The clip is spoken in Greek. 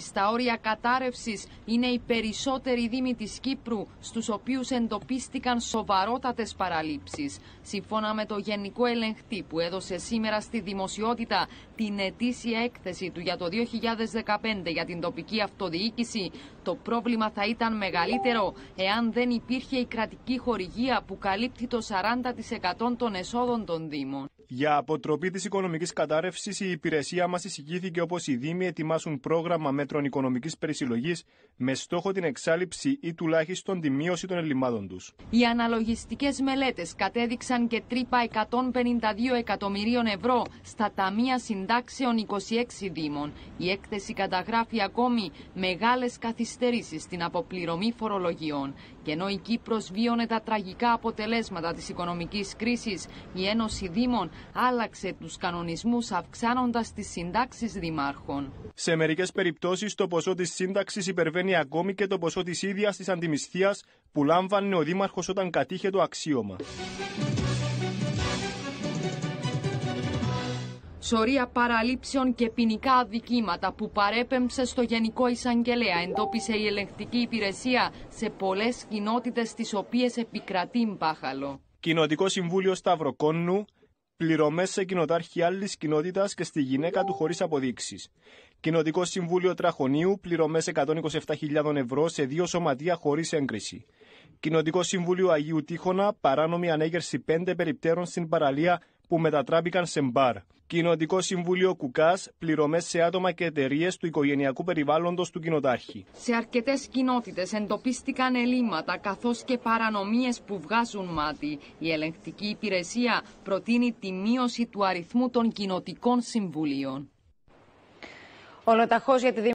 στα όρια κατάρρευσης είναι οι περισσότεροι δήμοι της Κύπρου, στους οποίους εντοπίστηκαν σοβαρότατες παραλήψεις. Σύμφωνα με το Γενικό Ελεγχτή που έδωσε σήμερα στη δημοσιότητα την ετήσια έκθεση του για το 2015 για την τοπική αυτοδιοίκηση, το πρόβλημα θα ήταν μεγαλύτερο εάν δεν υπήρχε η κρατική χορηγία που καλύπτει το 40% των εσόδων των Δήμων. Για αποτροπή της οικονομικής κατάρρευσης, η υπηρεσία μας εισηγήθηκε όπως οι Δήμοι ετοιμάσουν πρόγραμμα μέτρων οικονομικής περισυλλογής με στόχο την εξάλληψη ή τουλάχιστον τη μείωση των ελλημάτων τους. Οι αναλογιστικές μελέτες κατέδειξαν και τρύπα 152 εκατομμυρίων ευρώ στα ταμεία συντάξεων 26 Δήμων. Η έκθεση καταγράφει ακόμη μεγάλες καθυστερήσεις στην αποπληρωμή φορολογιών. Και ενώ η Κύπρος βίωνε τα τραγικά αποτελέσματα της οικονομικής κρίσης, η Ένωση Δήμων άλλαξε τους κανονισμούς αυξάνοντας τις συντάξεις δημάρχων. Σε μερικές περιπτώσεις το ποσό της σύνταξης υπερβαίνει ακόμη και το ποσό της ίδιας της αντιμισθίας που λάμβανε ο δήμαρχος όταν κατήχε το αξίωμα. Σωρία παραλήψεων και ποινικά αδικήματα που παρέπεμψε στο Γενικό Εισαγγελέα εντόπισε η ελεγκτική υπηρεσία σε πολλές κοινότητες τις οποίες επικρατεί μπάχαλο. Κοινοτικό Συμβούλιο Σταυροκόνου, πληρωμές σε κοινοτάρχη άλλης κοινότητας και στη γυναίκα του χωρίς αποδείξεις. Κοινοτικό Συμβούλιο Τραχωνίου, πληρωμέ 127.000 ευρώ σε δύο σωματεία χωρίς έγκριση. Κοινοτικό Συμβούλιο Αγίου Τίχωνα, παράνομη ανέγερση πέντε περιπτέρων στην παραλία που μετατράπηκαν σε μπαρ. Κοινοτικό Συμβούλιο Κουκάς, πληρωμές σε άτομα και εταιρείες του οικογενειακού περιβάλλοντος του κοινοτάρχη. Σε αρκετές κοινότητες εντοπίστηκαν ελλείμματα καθώς και παρανομίες που βγάζουν μάτι. Η ελεγκτική υπηρεσία προτείνει τη μείωση του αριθμού των κοινοτικών συμβουλίων. Ολοταχώς για τη